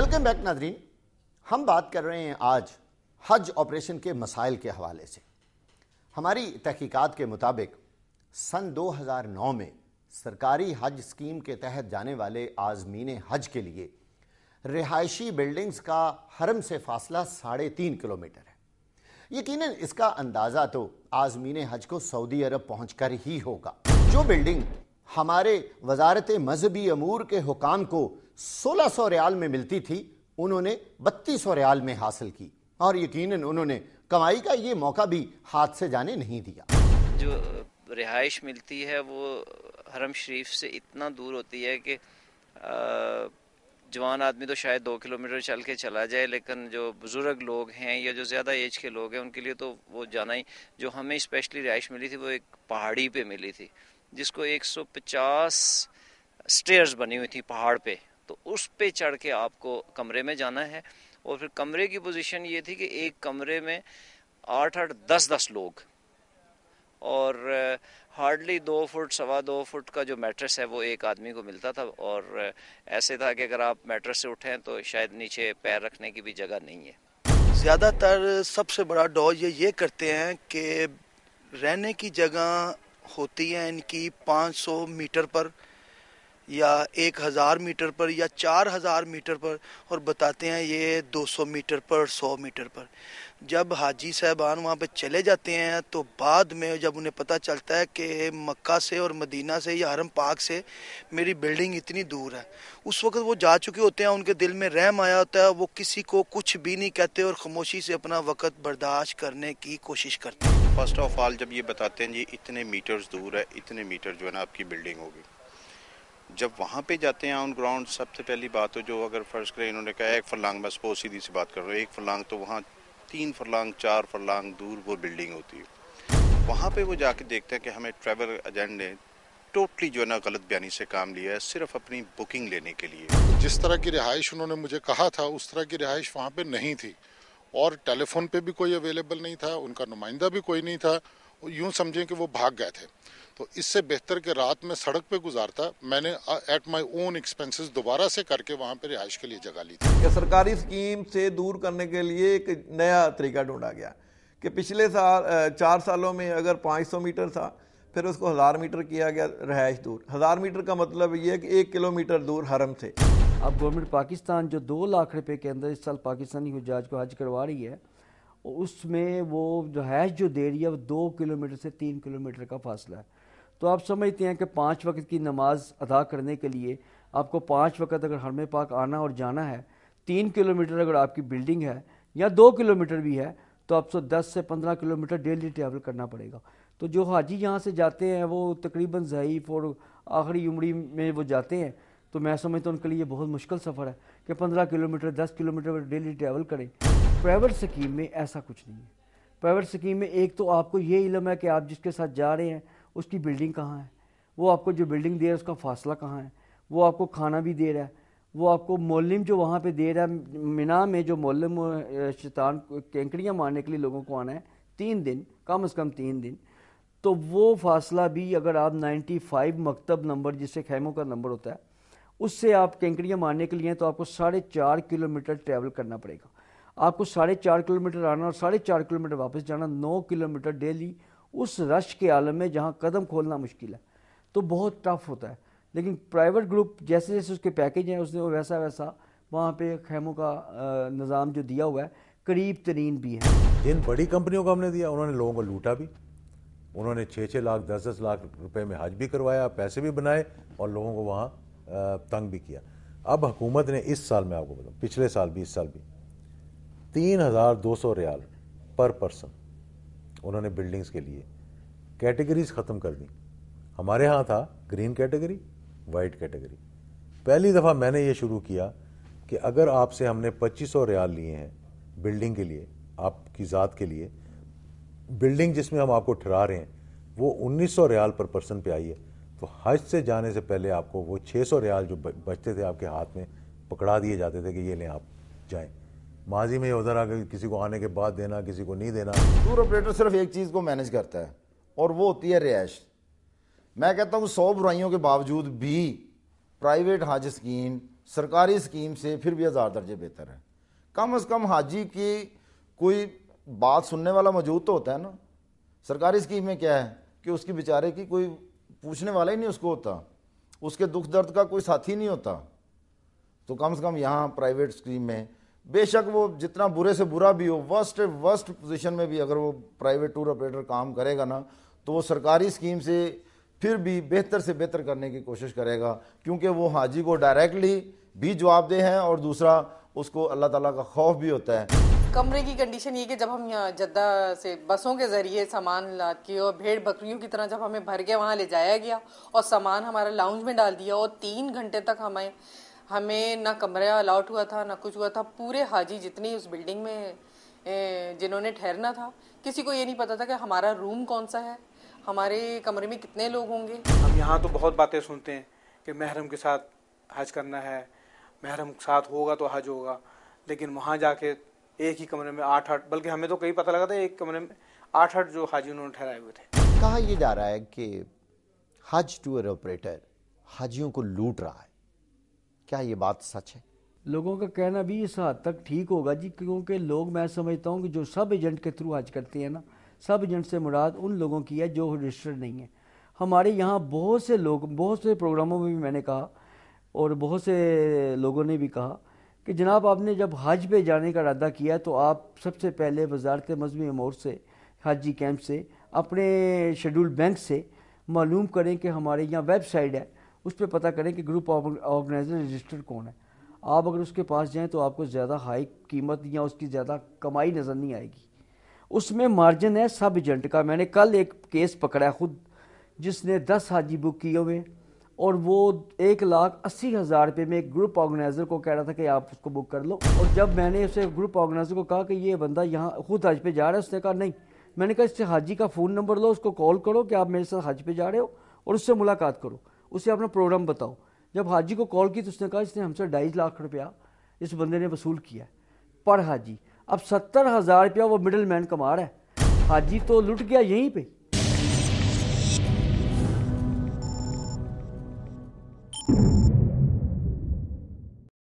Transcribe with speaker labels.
Speaker 1: welcome back Nadreen हम बात कर रहे हैं आज हज ऑपरेशन के मसाइल के हवाले से हमारी तहकीकात के मुताबिक सन 2009 में सरकारी हज स्कीम के तहत जाने वाले आजमीन हज के लिए रिहायशी बिल्डिंग्स का हरम से फासला साढ़े तीन किलोमीटर है यकीन इसका अंदाज़ा तो आजमीन हज को सऊदी अरब पहुँच कर ही होगा जो बिल्डिंग हमारे वजारत मजहबी अमूर के हुकाम को सोलह सौ रियाल में मिलती थी उन्होंने बत्तीस सौ रियाल में हासिल की और यकीनन उन्होंने कमाई का ये मौका भी हाथ से जाने नहीं दिया जो रिहाइश मिलती है वो हरम शरीफ से इतना दूर होती है कि जवान आदमी तो शायद दो किलोमीटर चल के चला जाए लेकिन जो बुज़ुर्ग लोग हैं या जो ज़्यादा एज के लोग हैं उनके लिए तो वो जाना ही जो हमें स्पेशली रिहाइश मिली थी वो एक पहाड़ी पे मिली थी जिसको 150 स्टेयर्स बनी हुई थी पहाड़ पे तो उस पे चढ़ के आपको कमरे में जाना है और फिर कमरे की पोजीशन ये थी कि एक कमरे में आठ आठ दस दस लोग और हार्डली दो फुट सवा दो फुट का जो मैट्रेस है वो एक आदमी को मिलता था और ऐसे था कि अगर आप मैट्रेस से उठें तो शायद नीचे पैर रखने की भी जगह नहीं है ज़्यादातर सबसे बड़ा डॉज ये ये करते हैं कि रहने की जगह होती है इनकी 500 मीटर पर या एक हज़ार मीटर पर या चार हज़ार मीटर पर और बताते हैं ये दो सौ मीटर पर सौ मीटर पर जब हाजी साहबान वहाँ पे चले जाते हैं तो बाद में जब उन्हें पता चलता है कि मक्का से और मदीना से या हरम पाक से मेरी बिल्डिंग इतनी दूर है उस वक्त वो जा चुके होते हैं उनके दिल में रहम आया होता है वो किसी को कुछ भी नहीं कहते और खामोशी से अपना वक़्त बर्दाश्त करने की कोशिश करते हैं फर्स्ट ऑफ ऑल जब ये बताते हैं जी इतने मीटर्स दूर है इतने मीटर जो है ना आपकी बिल्डिंग होगी जब वहाँ पे जाते हैं ऑन ग्राउंड सबसे पहली बात तो जो अगर फर्श करें इन्होंने कहा एक फरलांग मैं सपोज सीधी सी बात कर रहा हूँ एक फरलांग तो वहाँ तीन फरलांग चार फरलांग दूर वो बिल्डिंग होती है वहाँ पे वो जाके देखते हैं कि हमें ट्रैवल एजेंट ने टोटली जो है ना गलत बयानी से काम लिया है सिर्फ अपनी बुकिंग लेने के लिए जिस तरह की रिहाइश उन्होंने मुझे कहा था उस तरह की रिहाइश वहाँ पर नहीं थी और टेलीफोन पर भी कोई अवेलेबल नहीं था उनका नुमाइंदा भी कोई नहीं था यूँ समझें कि वो भाग गए थे तो इससे बेहतर कि रात में सड़क पे गुजारता मैंने एट माय ओन एक्सपेंसेस दोबारा से करके वहाँ पे रिहाइश के लिए जगह ली थी सरकारी स्कीम से दूर करने के लिए एक नया तरीका ढूंढा गया कि पिछले साल चार सालों में अगर 500 मीटर था
Speaker 2: फिर उसको हज़ार मीटर किया गया रहायश दूर हज़ार मीटर का मतलब ये है कि एक किलोमीटर दूर हरम से अब गवर्नमेंट पाकिस्तान जो दो लाख रुपए के अंदर इस साल पाकिस्तानी हजाज को हज करवा रही है उसमें वो रहायश जो दे रही है वो दो किलोमीटर से तीन किलोमीटर का फासला है तो आप समझते हैं कि पाँच वक्त की नमाज अदा करने के लिए आपको पाँच वक्त अगर हरम पाक आना और जाना है तीन किलोमीटर अगर आपकी बिल्डिंग है या दो किलोमीटर भी है तो आपको दस से पंद्रह किलोमीटर डेली ट्रैवल करना पड़ेगा तो जो हाजी यहाँ से जाते हैं वो तकरीबन ज़यीफ़ और आखिरी उमड़ी में वो जाते हैं तो मैं समझता हूँ उनके लिए बहुत मुश्किल सफ़र है कि पंद्रह किलोमीटर दस किलोमीटर डेली ट्रैवल करें प्राइवेट स्कीम में ऐसा कुछ नहीं है प्राइवेट स्कीम में एक तो आपको ये इलम है कि आप जिसके साथ जा रहे हैं उसकी बिल्डिंग कहाँ है वो आपको जो बिल्डिंग दे रहा है उसका फासला कहाँ है वो आपको खाना भी दे रहा है वो आपको मोलम जो वहाँ पे दे रहा है मिना में जो मोलम शैतान केंकड़ियाँ मारने के लिए लोगों को आना है तीन दिन कम अज़ कम तीन दिन तो वो फासला भी अगर आप 95 मकतब नंबर जिससे खैमों का नंबर होता है उससे आप केंकड़ियाँ मारने के लिए हैं तो आपको साढ़े चार किलोमीटर ट्रैवल करना पड़ेगा आपको साढ़े चार किलोमीटर आना और साढ़े चार किलोमीटर वापस जाना नौ किलोमीटर डेली उस रश के आलम में जहाँ कदम खोलना मुश्किल है तो बहुत टफ होता है लेकिन प्राइवेट ग्रुप जैसे जैसे उसके पैकेज हैं उसने वैसा वैसा वहाँ पे खेमों का निज़ाम जो दिया हुआ है करीब तरीन भी है जिन बड़ी
Speaker 1: कंपनियों को हमने दिया उन्होंने लोगों को लूटा भी उन्होंने छः छः लाख दस दस लाख रुपए में हज भी करवाया पैसे भी बनाए और लोगों को वहाँ तंग भी किया अब हुकूमत ने इस साल में आपको बताऊँ पिछले साल भी इस साल भी तीन हज़ार दो सौ रियाल पर पर्सन उन्होंने बिल्डिंग्स के लिए कैटेगरीज ख़त्म कर दी हमारे यहाँ था ग्रीन कैटेगरी वाइट कैटेगरी पहली दफ़ा मैंने ये शुरू किया कि अगर आपसे हमने 2500 रियाल लिए हैं बिल्डिंग के लिए आपकी ज़ात के लिए बिल्डिंग जिसमें हम आपको ठहरा रहे हैं वो 1900 रियाल पर पर्सन पे आई है तो हज से जाने से पहले आपको वो 600 रियाल जो बचते थे आपके हाथ में पकड़ा दिए जाते थे कि ये लें आप जाएं माजी में उधर आकर किसी को आने के बाद देना किसी को नहीं देना टूर ऑपरेटर सिर्फ एक चीज़ को मैनेज करता है और वो होती है रिहाइश मैं कहता हूँ सौ बुराइयों के बावजूद भी प्राइवेट हज स्कीम सरकारी स्कीम से फिर भी हज़ार दर्जे बेहतर है कम अज़ कम हाजी की कोई बात सुनने वाला मौजूद तो होता है ना सरकारी स्कीम में क्या है कि उसकी बेचारे की कोई पूछने वाला ही नहीं उसको होता उसके दुख दर्द का कोई साथी नहीं होता तो कम से कम यहाँ प्राइवेट स्कीम में बेशक वो जितना बुरे से बुरा भी हो वर्स्ट वर्स्ट पोजीशन में भी अगर वो प्राइवेट टूर ऑपरेटर काम करेगा ना तो वो सरकारी स्कीम से फिर भी बेहतर से बेहतर करने की कोशिश करेगा क्योंकि वो हाजी को डायरेक्टली भी जवाबदेह हैं और दूसरा उसको अल्लाह ताला का खौफ भी होता है कमरे की कंडीशन ये कि जब हम यहाँ जद्दा से बसों के ज़रिए सामान लाद के और भेड़ बकरियों की तरह जब हमें भर के वहाँ ले जाया गया और सामान हमारा लाउंज में डाल दिया और तीन घंटे तक हमें हमें ना कमरा अलाउट हुआ था ना कुछ हुआ था पूरे हाजी जितनी उस बिल्डिंग में जिन्होंने ठहरना था किसी को ये नहीं पता था कि हमारा रूम कौन सा है हमारे कमरे में कितने लोग होंगे हम
Speaker 2: यहाँ तो बहुत बातें सुनते हैं कि महरम के साथ हज करना है महरम के साथ होगा तो हज होगा लेकिन वहाँ जाके एक ही कमरे
Speaker 1: में आठ आठ बल्कि हमें तो कहीं पता लगा था एक कमरे में आठ आठ जो हाजी उन्होंने ठहराए हुए थे कहा यह जा रहा है कि हज टूर ऑपरेटर हाजियों को लूट रहा है क्या ये बात सच है
Speaker 2: लोगों का कहना भी इस हद तक ठीक होगा जी क्योंकि लोग मैं समझता हूँ कि जो सब एजेंट के थ्रू हज करते हैं ना सब एजेंट से मुराद उन लोगों की है जो रजिस्टर्ड नहीं है हमारे यहाँ बहुत से लोग बहुत से प्रोग्रामों में भी मैंने कहा और बहुत से लोगों ने भी कहा कि जनाब आपने जब हज पे जाने का इरादा किया तो आप सबसे पहले वजारत मजमी अमोर से हजी कैंप से अपने शेड्यूल बैंक से मालूम करें कि हमारे यहाँ वेबसाइट है उस पर पता करें कि ग्रुप ऑर्गेनाइजर रजिस्टर्ड कौन है आप अगर उसके पास जाएँ तो आपको ज़्यादा हाई कीमत या उसकी ज़्यादा कमाई नज़र नहीं आएगी उसमें मार्जिन है सब एजेंट का मैंने कल एक केस पकड़ा खुद जिसने दस हाजी बुक किए हुए और वो एक लाख अस्सी हज़ार रुपये में एक ग्रुप ऑर्गेनाइज़र को कह रहा था कि आप उसको बुक कर लो और जब मैंने उसे ग्रुप ऑर्गेनाइज़र को कहा कि ये बंदा यहाँ खुद हज पे जा रहा है उसने कहा नहीं मैंने कहा इससे हाजी का फ़ोन नंबर लो उसको कॉल करो कि आप मेरे साथ हज पे जा रहे हो और उससे मुलाकात करो उसे अपना प्रोग्राम बताओ जब हाजी को कॉल की तो उसने कहा इसने हमसे ढाई लाख रुपया इस बंदे ने वसूल किया है पर हाजी अब सत्तर हज़ार रुपया वो मिडल मैन कमा रहा है हाजी तो लुट गया यहीं पर